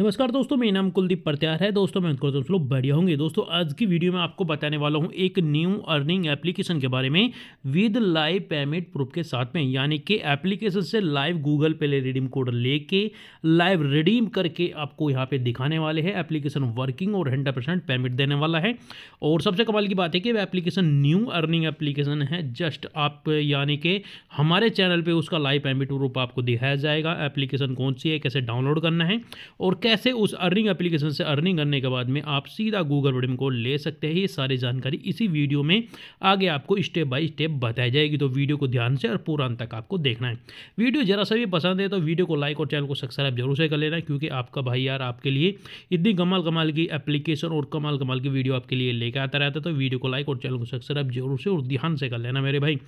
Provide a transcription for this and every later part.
नमस्कार दोस्तों मेरा नाम कुलदीप प्रत्यार है दोस्तों मैं दोस्तों लोग बढ़िया होंगे दोस्तों आज की वीडियो में आपको बताने वाला हूँ एक न्यू अर्निंग एप्लीकेशन के बारे में विद लाइव पेमेंट प्रूफ के साथ में यानी कि एप्लीकेशन से लाइव गूगल पे ले रिडीम कोड लेके लाइव रिडीम करके आपको यहाँ पे दिखाने वाले हैं एप्लीकेशन वर्किंग और हंड्रेड पेमेंट देने वाला है और सबसे कमाल की बात है कि वह एप्लीकेशन न्यू अर्निंग एप्लीकेशन है जस्ट आप यानी कि हमारे चैनल पर उसका लाइव पेमेंट प्रूफ आपको दिखाया जाएगा एप्लीकेशन कौन सी है कैसे डाउनलोड करना है और कैसे उस अर्निंग एप्लीकेशन से अर्निंग करने के बाद में आप सीधा गूगल वर्डिम को ले सकते हैं ये सारी जानकारी इसी वीडियो में आगे आपको स्टेप बाय स्टेप बताई जाएगी तो वीडियो को ध्यान से और पूरा अंत तक आपको देखना है वीडियो जरा सा भी पसंद है तो वीडियो को लाइक और चैनल को सब्सक्राइब जरूर से कर लेना क्योंकि आपका भाई यार आपके लिए इतनी कमाल कमाल की एप्लीकेशन और कमाल कमाल की वीडियो आपके लिए लेकर आता रहता है तो वीडियो को लाइक और चैनल को सब्सक्राइब जरूर से और ध्यान से कर लेना मेरे भाई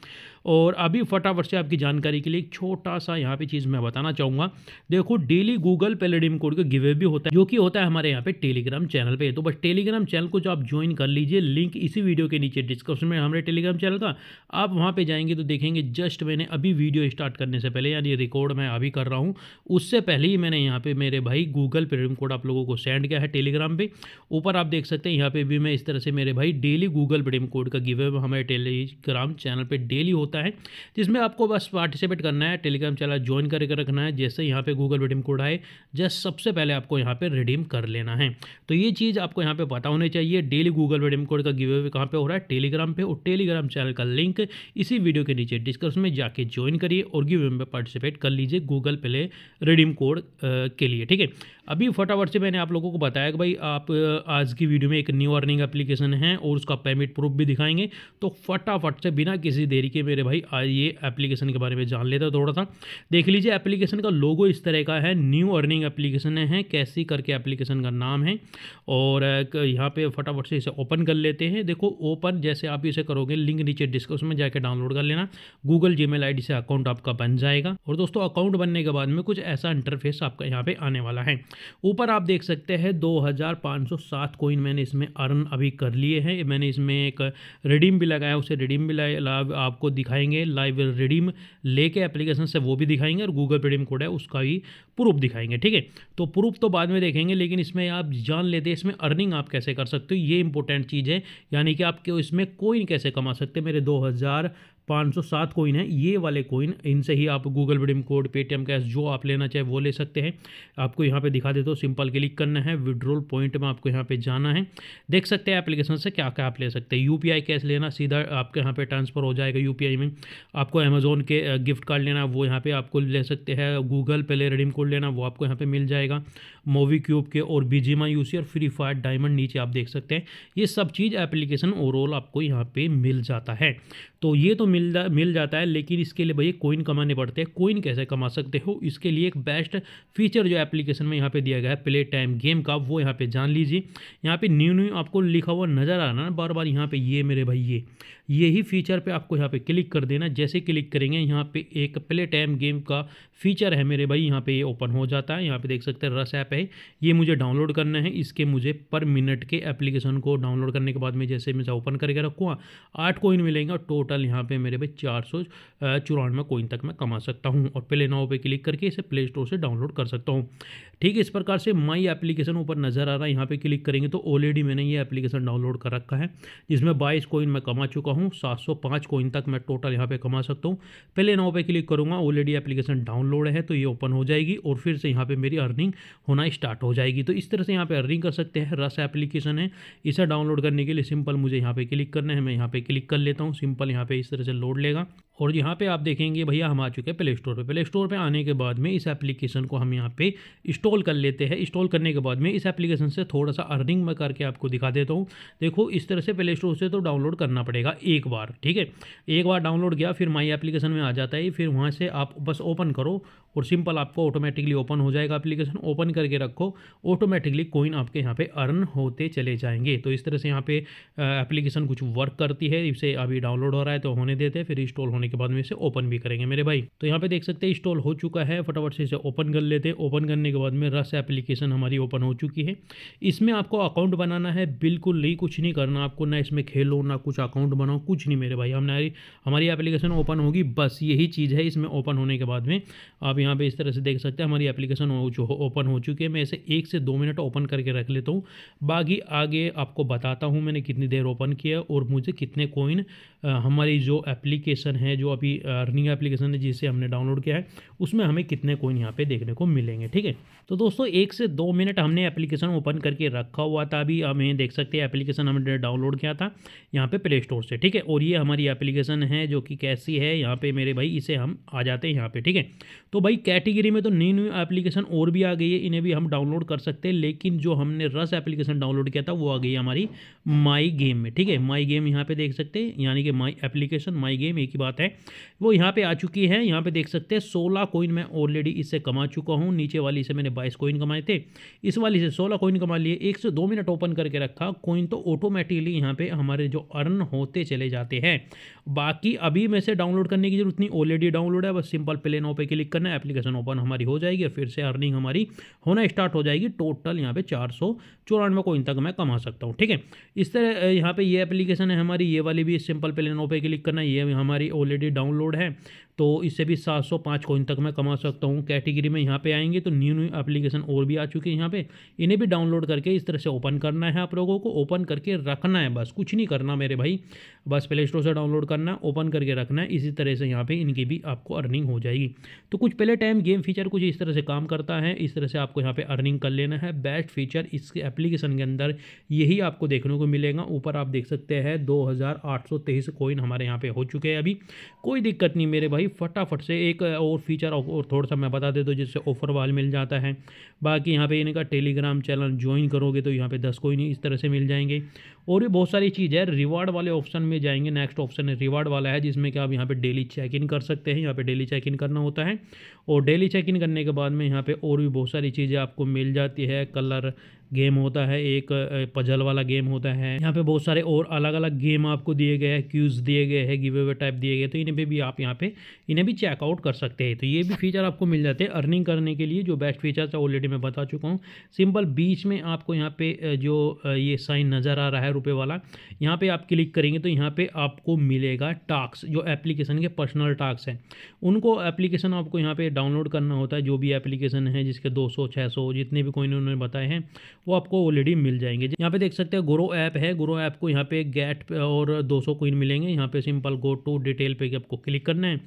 और अभी फटाफट से आपकी जानकारी के लिए एक छोटा सा यहाँ पे चीज़ मैं बताना चाहूँगा देखो डेली गूगल पेलेडिम कोड का गिवे सर्वे भी होता है जो कि होता है हमारे यहाँ पे टेलीग्राम चैनल पे तो बस टेलीग्राम चैनल को जो आप ज्वाइन कर लीजिए लिंक इसी वीडियो के नीचे डिस्क्रिप्शन में हमारे टेलीग्राम चैनल का आप वहाँ पे जाएंगे तो देखेंगे जस्ट मैंने अभी वीडियो स्टार्ट करने से पहले यानी रिकॉर्ड मैं अभी कर रहा हूँ उससे पहले ही मैंने यहाँ पे मेरे भाई गूगल पेटीएम कोड आप लोगों को सेंड किया है टेलीग्राम पर ऊपर आप देख सकते हैं यहाँ पर भी मैं इस तरह से मेरे भाई डेली गूगल पेटीएम कोड का गिवे हमारे टेलीग्राम चैनल पर डेली होता है जिसमें आपको बस पार्टिसिपेट करना है टेलीग्राम चैनल ज्वाइन करके रखना है जैसे यहाँ पर गूगल पेटीएम कोड आए जस्ट सबसे पहले पहले आपको यहाँ पर रिडीम कर लेना है तो ये चीज़ आपको यहाँ पर पता होनी चाहिए डेली गूगल रिडीम कोड का गिवे कहाँ पर हो रहा है टेलीग्राम पर और टेलीग्राम चैनल का लिंक इसी वीडियो के नीचे डिस्क्रिप्शन में जाके ज्वाइन करिए और गिव में पार्टिसिपेट कर लीजिए गूगल प्ले रिडीम कोड के लिए ठीक है अभी फटाफट से मैंने आप लोगों को बताया कि भाई आप आज की वीडियो में एक न्यू अर्निंग एप्लीकेशन है और उसका पेमेंट प्रूफ भी दिखाएंगे तो फटाफट से बिना किसी देरी के मेरे भाई आज ये एप्लीकेशन के बारे में जान लेते हैं थोड़ा सा देख लीजिए एप्लीकेशन का लोगो इस तरह का है न्यू अर्निंग एप्लीकेशन है कैसी करके एप्लीकेशन का नाम है और यहाँ पर फटाफट से इसे ओपन कर लेते हैं देखो ओपन जैसे आप इसे करोगे लिंक नीचे डिस्क्रिप्शन में जाकर डाउनलोड कर लेना गूगल जी मेल से अकाउंट आपका बन जाएगा और दोस्तों अकाउंट बनने के बाद में कुछ ऐसा इंटरफेस आपका यहाँ पर आने वाला है ऊपर आप देख सकते हैं 2507 कोइन मैंने इसमें अर्न अभी कर लिए हैं मैंने इसमें एक रिडीम भी लगाया उसे रिडीम भी लाइव आपको दिखाएंगे लाइव रिडीम लेके एप्लीकेशन से वो भी दिखाएंगे और गूगल रिडीम कोड है उसका भी प्रूफ दिखाएंगे ठीक है तो प्रूफ तो बाद में देखेंगे लेकिन इसमें आप जान लेते हैं इसमें अर्निंग आप कैसे कर सकते हो ये इंपॉर्टेंट चीज़ है यानी कि आप इसमें कोइन कैसे कमा सकते मेरे दो हज़ार पाँच सौ सात कोइन है ये वाले कोइन इनसे ही आप Google redeem code Paytm cash जो आप लेना चाहे वो ले सकते हैं आपको यहाँ पे दिखा देता हूँ सिंपल क्लिक करना है विड्रोल पॉइंट में आपको यहाँ पे जाना है देख सकते हैं एप्लीकेशन से क्या क्या आप ले सकते हैं यू कैश लेना सीधा आपके यहाँ पे ट्रांसफ़र हो जाएगा यू में आपको अमेज़ोन के गिफ्ट कार्ड लेना वो यहाँ पर आपको ले सकते हैं गूगल पे ले रिडीम कोड लेना वो आपको यहाँ पर मिल जाएगा मोवी क्यूब के और बीजीमा सी और फ्री फायर डायमंड नीचे आप देख सकते हैं ये सब चीज़ एप्लीकेशन ओवरऑल आपको यहाँ पर मिल जाता है तो ये तो मिल जा मिल जाता है लेकिन इसके लिए भैया कोइन कमाने पड़ते हैं कोइन कैसे कमा सकते हो इसके लिए एक बेस्ट फीचर जो एप्लीकेशन में यहाँ पे दिया गया है प्ले टाइम गेम का वो यहाँ पे जान लीजिए यहाँ पे न्यू न्यू आपको लिखा हुआ नज़र आ रहा ना बार बार यहाँ पे ये मेरे भाई ये यही फीचर पे आपको यहाँ पे क्लिक कर देना जैसे क्लिक करेंगे यहाँ पे एक प्ले टाइम गेम का फीचर है मेरे भाई यहाँ पे ये ओपन हो जाता है यहाँ पे देख सकते हैं रस ऐप है ये मुझे डाउनलोड करना है इसके मुझे पर मिनट के एप्लीकेशन को डाउनलोड करने के बाद में जैसे मैं ओपन करके रखूँगा आठ कोइन मिलेंगे और टोटल यहाँ पर मेरे भाई चार सौ चौरानवे कोइन तक मैं कमा सकता हूँ और प्ले नाव पर क्लिक करके इसे प्ले स्टोर से डाउनलोड कर सकता हूँ ठीक है इस प्रकार से माई एप्लीकेशन ऊपर नज़र आ रहा है यहाँ पर क्लिक करेंगे तो ऑलरेडी मैंने ये एप्लीकेशन डाउनलोड कर रखा है जिसमें बाईस कोइन मैं कमा चुका चुका हूँ 705 कोइन तक मैं टोटल यहाँ पे कमा सकता हूँ पहले नाव पे क्लिक करूँगा ऑलरेडी एप्लीकेशन डाउनलोड है तो ये ओपन हो जाएगी और फिर से यहाँ पे मेरी अर्निंग होना स्टार्ट हो जाएगी तो इस तरह से यहाँ पे अर्निंग कर सकते हैं रस एप्लीकेशन है इसे डाउनलोड करने के लिए सिंपल मुझे यहाँ पे क्लिक करना है मैं यहाँ पे क्लिक कर लेता हूँ सिंपल यहाँ पे इस तरह से लोड लेगा और यहाँ पे आप देखेंगे भैया हम आ चुके हैं प्ले स्टोर पे प्ले स्टोर पे आने के बाद में इस एप्लीकेशन को हम यहाँ पे इंस्टॉल कर लेते हैं इंस्टॉल करने के बाद में इस एप्लीकेशन से थोड़ा सा अर्निंग में करके आपको दिखा देता हूँ देखो इस तरह से प्ले स्टोर से तो डाउनलोड करना पड़ेगा एक बार ठीक है एक बार डाउनलोड गया फिर माई एप्लीकेशन में आ जाता है फिर वहाँ से आप बस ओपन करो और सिंपल आपको ऑटोमेटिकली ओपन हो जाएगा एप्लीकेशन ओपन करके रखो ऑटोमेटिकली कोइन आपके यहाँ पे अर्न होते चले जाएंगे तो इस तरह से यहाँ पे एप्लीकेशन कुछ वर्क करती है इसे अभी डाउनलोड हो रहा है तो होने देते हैं फिर इंस्टॉल होने के बाद में इसे ओपन भी करेंगे मेरे भाई तो यहाँ पे देख सकते हैं इंस्टॉल हो चुका है फटाफट से इसे ओपन कर लेते हैं ओपन करने के बाद में रस एप्लीकेशन हमारी ओपन हो चुकी है इसमें आपको अकाउंट बनाना है बिल्कुल नहीं कुछ नहीं करना आपको ना इसमें खेलो ना कुछ अकाउंट बनाओ कुछ नहीं मेरे भाई हमारी हमारी एप्लीकेशन ओपन होगी बस यही चीज़ है इसमें ओपन होने के बाद में आप यहाँ पर इस तरह से देख सकते हैं हमारी एप्लीकेशन ओपन हो चुकी है मैं इसे एक से दो मिनट ओपन करके रख लेता हूँ बाकी आगे आपको बताता हूँ मैंने कितनी देर ओपन किया और मुझे कितने कोइन हमारी जो एप्लीकेशन है जो अभी अर्निंग एप्लीकेशन है जिसे हमने डाउनलोड किया है उसमें हमें कितने कोइन यहाँ पे देखने को मिलेंगे ठीक है तो दोस्तों एक से दो मिनट हमने एप्लीकेशन ओपन करके रखा हुआ था अभी हमें देख सकते हैं एप्लीकेशन हमने डाउनलोड किया था यहाँ पे प्ले स्टोर से ठीक है और ये हमारी एप्लीकेशन है जो कि कैसी है यहाँ पे मेरे भाई इसे हम आ जाते हैं यहाँ पे ठीक है तो भाई कैटेगरी में तो नई न्यू एप्लीकेशन और भी आ गई है इन्हें भी हम डाउनलोड कर सकते हैं लेकिन जो हमने रस एप्लीकेशन डाउनलोड किया था वो आ गई हमारी माई गेम में ठीक है माई गेम यहाँ पे देख सकते हैं यानी कि देखिए माई एप्लीकेशन माई गेम एक ही बात है वो यहाँ पे आ चुकी है यहाँ पे देख सकते हैं सोलह कोइन मैं ऑलरेडी इससे कमा चुका हूँ नीचे वाली से मैंने बाईस कोइन कमाए थे इस वाली से सोलह कोइन कमा लिए एक से दो मिनट ओपन करके रखा कोइन तो ऑटोमेटिकली यहाँ पर हमारे जो अर्न होते चले जाते हैं बाकी अभी मैं से डाउनलोड करने की जरूरत नहीं ऑलरेडी डाउनलोड है बस सिंपल प्ले नो पे क्लिक करना एप्लीकेशन ओपन हमारी हो जाएगी और फिर से अर्निंग हमारी होना स्टार्ट हो जाएगी टोटल यहाँ पे चार सौ चौरानवे कोइन तक मैं कमा सकता हूँ ठीक है इस तरह यहाँ पे ये एप्लीकेशन है हमारी ये वाली भी सिंपल पे क्लिक करना ये हमारी ऑलरेडी डाउनलोड है तो इससे भी 705 कोइन तक मैं कमा सकता हूँ कैटेगरी में यहाँ पे आएंगे तो न्यू न्यू एप्लीकेशन और भी आ चुके हैं यहाँ पे इन्हें भी डाउनलोड करके इस तरह से ओपन करना है आप लोगों को ओपन करके रखना है बस कुछ नहीं करना मेरे भाई बस प्ले स्टोर से डाउनलोड करना है ओपन करके रखना है इसी तरह से यहाँ पर इनकी भी आपको अर्निंग हो जाएगी तो कुछ पहले टाइम गेम फीचर कुछ इस तरह से काम करता है इस तरह से आपको यहाँ पर अर्निंग कर लेना है बेस्ट फीचर इस एप्लीकेशन के अंदर यही आपको देखने को मिलेगा ऊपर आप देख सकते हैं दो हज़ार आठ सौ तेईस कोइन हमारे यहाँ पर हो चुके हैं अभी कोई दिक्कत नहीं मेरे भाई फटाफट से एक और फीचर और थोड़ा सा मैं बता देता हूँ जिससे ऑफर वाल मिल जाता है बाकी यहाँ पे इनका टेलीग्राम चैनल ज्वाइन करोगे तो यहाँ पे दस कोई नहीं इस तरह से मिल जाएंगे और भी बहुत सारी चीज़ है रिवार्ड वाले ऑप्शन में जाएंगे नेक्स्ट ऑप्शन है रिवार्ड वाला है जिसमें कि आप यहाँ पर डेली चेक इन कर सकते हैं यहाँ पर डेली चेक इन करना होता है और डेली चेक इन करने के बाद में यहाँ पर और भी बहुत सारी चीज़ें आपको मिल जाती है कलर गेम होता है एक पजल वाला गेम होता है यहाँ पे बहुत सारे और अलग अलग गेम आपको दिए गए हैं क्यूज दिए गए हैं गिव अवे टाइप दिए गए तो इन्हें पे भी आप यहाँ पे इन्हें भी चेकआउट कर सकते हैं तो ये भी फीचर आपको मिल जाते हैं अर्निंग करने के लिए जो बेस्ट फीचर था ऑलरेडी मैं बता चुका हूँ सिंपल बीच में आपको यहाँ पे जो ये साइन नज़र आ रहा है रुपये वाला यहाँ पे आप क्लिक करेंगे तो यहाँ पे आपको मिलेगा टास्क जो एप्लीकेशन के पर्सनल टास्क हैं उनको एप्लीकेशन आपको यहाँ पे डाउनलोड करना होता है जो भी एप्लीकेशन है जिसके दो सौ जितने भी कोई उन्होंने बताए हैं वो आपको ऑलरेडी मिल जाएंगे यहाँ पे देख सकते हैं गोरो ऐप है गोरो ऐप को यहाँ पे गेट और 200 कोइन मिलेंगे यहाँ पे सिंपल गो टू डिटेल पे आपको क्लिक करना है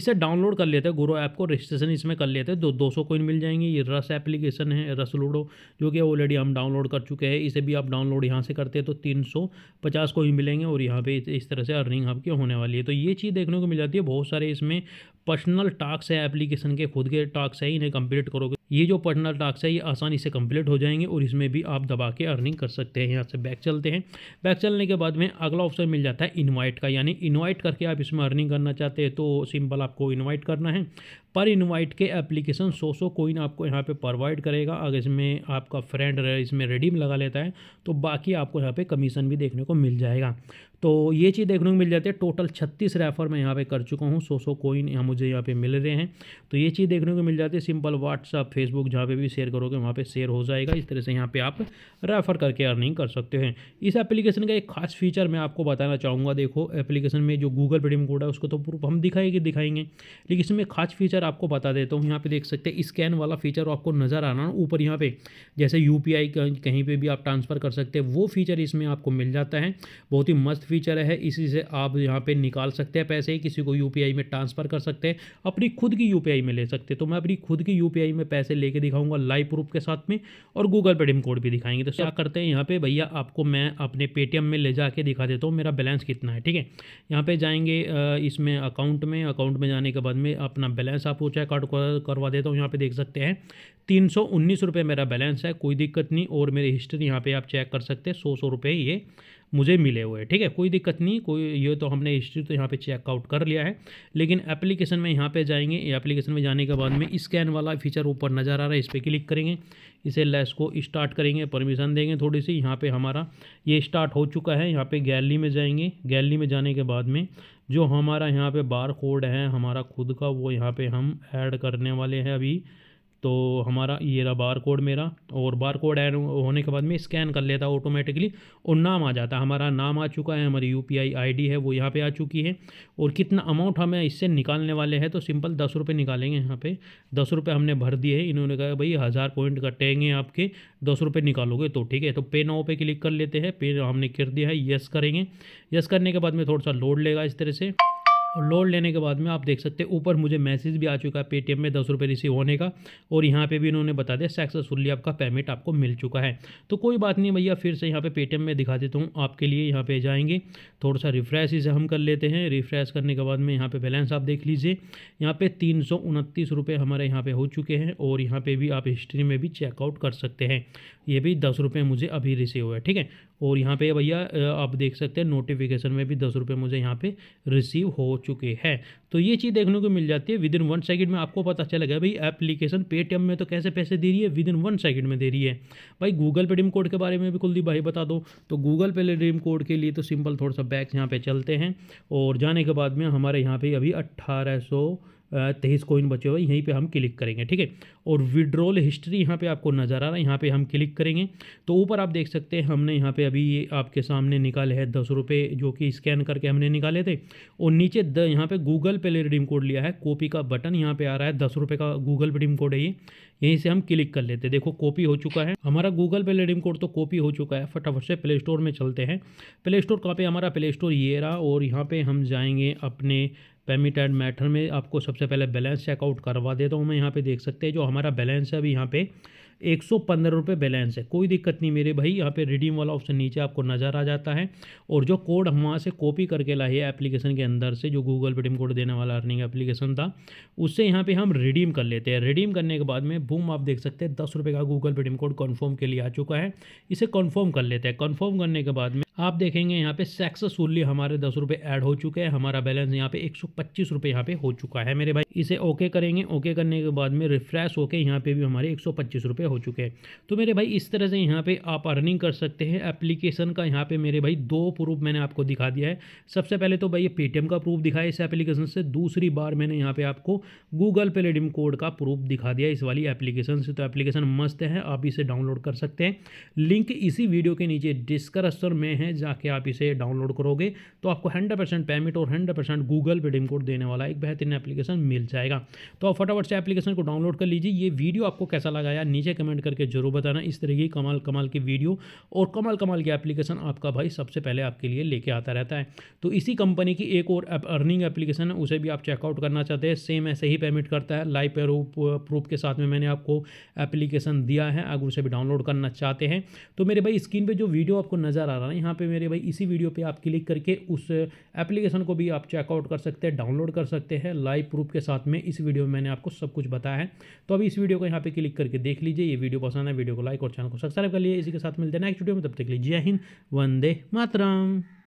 इसे डाउनलोड कर लेते हैं गोरो ऐप को रजिस्ट्रेशन इसमें कर लेते हैं दो दो सौ कोइन मिल जाएंगे ये रस एप्लीकेशन है रस लूडो जो कि ऑलरेडी हम डाउनलोड कर चुके हैं इसे भी आप डाउनलोड यहाँ से करते हैं तो तीन सौ पचास कोइन मिलेंगे और यहाँ पे इस तरह से अर्निंग आपकी होने वाली है तो ये चीज़ देखने को मिल जाती है बहुत सारे इसमें पर्सनल टास्क है एप्लीकेशन के खुद के टास्क है इन्हें कंप्लीट करोगे ये जो पर्सनल टास्क है ये आसानी से कंप्लीट हो जाएंगे और इसमें भी आप दबा के अर्निंग कर सकते हैं यहाँ से बैक चलते हैं बैक चलने के बाद में अगला ऑप्शन मिल जाता है इन्वाइट का यानी इन्वाइट करके आप इसमें अर्निंग करना चाहते हैं तो सिंपल आपको इन्वाइट करना है पर इन्वाइट के एप्लीकेशन सो सौ कोइन आपको यहाँ पे प्रोवाइड करेगा अगर इसमें आपका फ्रेंड इसमें रेडीम लगा लेता है तो बाकी आपको यहाँ पे कमीशन भी देखने को मिल जाएगा तो ये चीज़ देखने को मिल जाती है टोटल छत्तीस रेफर मैं यहाँ पे कर चुका हूँ सो सौ कोइन यहाँ मुझे यहाँ पे मिल रहे हैं तो ये चीज़ देखने को मिल जाती है सिंपल व्हाट्सअप फेसबुक जहाँ पे भी शेयर करोगे वहाँ पे शेयर हो जाएगा इस तरह से यहाँ पे आप रेफ़र करके अर्निंग कर सकते हैं इस एप्लीकेशन का एक खास फीचर मैं आपको बताना चाहूँगा देखो एप्लीकेशन में जो गूगल पेटीएम कोड है उसको तो प्रूफ हम दिखाएंगे दिखाएंगे लेकिन इसमें खास फीचर आपको बता देता हूँ यहाँ पर देख सकते हैं स्कैन वाला फीचर आपको नज़र आना ऊपर यहाँ पर जैसे यू कहीं पर भी आप ट्रांसफ़र कर सकते हैं वो फीचर इसमें आपको मिल जाता है बहुत ही मस्त फीचर है इसी से आप यहाँ पर निकाल सकते हैं पैसे किसी को यू में ट्रांसफ़र कर सकते हैं अपनी खुद की यू में ले सकते हैं तो मैं अपनी खुद की यू में पैसे पैसे लेके दिखाऊंगा लाइव प्रूफ के साथ में और गूगल पे डिम कोड भी दिखाएंगे तो क्या करते हैं यहाँ पे भैया आपको मैं अपने पेटीएम में ले जाके दिखा देता हूँ मेरा बैलेंस कितना है ठीक है यहाँ पे जाएंगे इसमें अकाउंट में अकाउंट में जाने के बाद में अपना बैलेंस आपको चेक आउट करवा देता हूँ यहाँ पे देख सकते हैं तीन सौ उन्नीस रुपये मेरा बैलेंस है कोई दिक्कत नहीं और मेरी हिस्ट्री यहाँ पे आप चेक कर सकते हैं सौ सौ रुपये ये मुझे मिले हुए ठीक है कोई दिक्कत नहीं कोई ये तो हमने हिस्ट्री तो यहाँ पे चेकआउट कर लिया है लेकिन एप्लीकेशन में यहाँ पे जाएंगे एप्लीकेशन में जाने के बाद में स्कैन वाला फीचर ऊपर नज़र आ रहा है इस पर क्लिक करेंगे इसे लेस को स्टार्ट करेंगे परमिशन देंगे थोड़ी सी यहाँ पे हमारा ये स्टार्ट हो चुका है यहाँ पे गैलरी में जाएंगे गैलरी में जाने के बाद में जो हमारा यहाँ पे बार कोड है हमारा खुद का वो यहाँ पे हम ऐड करने वाले हैं अभी तो हमारा ये रहा बार कोड मेरा और बार कोड ऐड होने के बाद में स्कैन कर लेता ऑटोमेटिकली और नाम आ जाता है हमारा नाम आ चुका है हमारी यू पी है वो यहाँ पर आ चुकी है और कितना अमाउंट हमें इससे निकालने वाले हैं तो सिंपल दस रुपये निकालेंगे यहाँ पर दस रुपये हमने भर दिए हैं इन्होंने कहा भाई हज़ार पॉइंट कटेंगे आपके दस रुपये निकालोगे तो ठीक है तो पे नाव पे क्लिक कर लेते हैं पे हमने कर दिया है यस करेंगे यस करने के बाद में थोड़ा सा लोड लेगा इस तरह से और लोड लेने के बाद में आप देख सकते हैं ऊपर मुझे मैसेज भी आ चुका है पेटीएम में दस रुपये रिसीव होने का और यहाँ पे भी इन्होंने बता दिया सक्सेसफुली आपका पेमेंट आपको मिल चुका है तो कोई बात नहीं भैया फिर से यहाँ पे पेटीएम में दिखा देता हूँ आपके लिए यहाँ पे जाएंगे थोड़ा सा रिफ्रेश इसे हम कर लेते हैं रिफ्रेश करने के बाद में यहाँ पर बैलेंस आप देख लीजिए यहाँ पर तीन हमारे यहाँ पर हो चुके हैं और यहाँ पर भी आप हिस्ट्री में भी चेकआउट कर सकते हैं ये भी दस मुझे अभी रिसीव हुआ है ठीक है और यहाँ पे भैया आप देख सकते हैं नोटिफिकेशन में भी दस रुपये मुझे यहाँ पे रिसीव हो चुके हैं तो ये चीज़ देखने को मिल जाती है विद इन वन सेकंड में आपको पता चला गया भाई एप्लीकेशन पेटीएम में तो कैसे पैसे दे रही है विद इन वन सेकंड में दे रही है भाई गूगल पे रिम कोड के बारे में भी कुलदीप भाई बता दो तो गूगल पे रिम कोड के लिए तो सिंपल थोड़ा सा बैग्स यहाँ पर चलते हैं और जाने के बाद में हमारे यहाँ पर अभी अट्ठारह तेईस कोइन बचे हुए यहीं पे हम क्लिक करेंगे ठीक है और विड्रॉल हिस्ट्री यहाँ पे आपको नज़र आ रहा है यहाँ पे हम क्लिक करेंगे तो ऊपर आप देख सकते हैं हमने यहाँ पे अभी आपके सामने निकाले हैं दस रुपये जो कि स्कैन करके हमने निकाले थे और नीचे द यहाँ पे गूगल पे रिडीम कोड लिया है कॉपी का बटन यहाँ पे आ रहा है दस रुपये का गूगल पे रिडीम कोड है ये यहीं से हम क्लिक कर लेते हैं देखो कॉपी हो चुका है हमारा गूगल पे रिडीम कोड तो कॉपी हो चुका है फटाफट से प्ले स्टोर में चलते हैं प्ले स्टोर कहाँ पर हमारा प्ले स्टोर ये रहा और यहाँ पर हम जाएँगे अपने पेमिट एंड मैटर में आपको सबसे पहले बैलेंस चेकआउट करवा देता हूँ मैं यहाँ पे देख सकते हैं जो हमारा बैलेंस है अभी यहाँ पे एक सौ पंद्रह रुपये बैलेंस है कोई दिक्कत नहीं मेरे भाई यहाँ पे रिडीम वाला ऑप्शन नीचे आपको नज़र आ जाता है और जो कोड हम वहाँ से कॉपी करके लाए एप्लीकेशन के अंदर से जो गूगल पेटीएम कोड देने वाला अर्निंग एप्लीकेशन था उससे यहाँ पे हम रिडीम कर लेते हैं रिडीम करने के बाद में बूम आप देख सकते हैं दस रुपये का गूगल पेटीएम कोड कन्फर्म के लिए आ चुका है इसे कन्फर्म कर लेते हैं कन्फर्म करने के बाद में आप देखेंगे यहाँ पे सक्सेसफुली हमारे दस रुपये ऐड हो चुके हैं हमारा बैलेंस यहाँ पे एक सौ पच्चीस रुपये यहाँ पे हो चुका है मेरे भाई इसे ओके करेंगे ओके करने के बाद में रिफ्रेश होके यहाँ पे भी हमारे एक सौ पच्चीस रुपये हो चुके हैं तो मेरे भाई इस तरह से यहाँ पे आप अर्निंग कर सकते हैं एप्लीकेशन का यहाँ पे मेरे भाई दो प्रूफ मैंने आपको दिखा दिया है सबसे पहले तो भाई ये पेटीएम का प्रूफ दिखाया इस एप्लीकेशन से दूसरी बार मैंने यहाँ पे आपको गूगल पे रेडीम कोड का प्रूफ दिखा दिया इस वाली एप्लीकेशन से तो एप्लीकेशन मस्त है आप इसे डाउनलोड कर सकते हैं लिंक इसी वीडियो के नीचे डिस्क्रिप्शन में है में जाके आप इसे डाउनलोड करोगे तो आपको हंड्रेड परसेंट पेमेंट और hundred percent Google redeem code देने वाला एक बेहतरीन एप्लीकेशन मिल जाएगा तो आप फटाफट से एप्लीकेशन को डाउनलोड कर लीजिए ये वीडियो आपको कैसा लगा यार नीचे कमेंट करके जरूर बताना इस तरह की कमाल कमाल की वीडियो और कमाल कमाल की एप्लीकेशन आपका भाई सबसे पहले आपके लिए लेके आता रहता है तो इसी कंपनी की एक और अर्निंग एप्लीकेशन है उसे भी आप चेकआउट करना चाहते हैं सेम ऐसे ही पेमेंट करता है लाइव पे प्रूफ के साथ में मैंने आपको एप्लीकेशन दिया है अगर उसे भी डाउनलोड करना चाहते हैं तो मेरे भाई स्क्रीन पे जो वीडियो आपको नज़र आ रहा है यहाँ यहाँ पे मेरे भाई इसी वीडियो पे आप क्लिक करके उस एप्लीकेशन को भी आप चेकआउट कर सकते हैं डाउनलोड कर सकते हैं लाइव प्रूफ के साथ में इस वीडियो में मैंने आपको सब कुछ बताया है तो अभी इस वीडियो को यहाँ पे क्लिक करके देख लीजिए ये वीडियो पसंद है वीडियो को लाइक और चैनल को सब्सक्राइब कर लिए इसी के साथ मिलते हैं नेक्स्ट वीडियो में तब तक लीजिए हिंद वंदे मातरम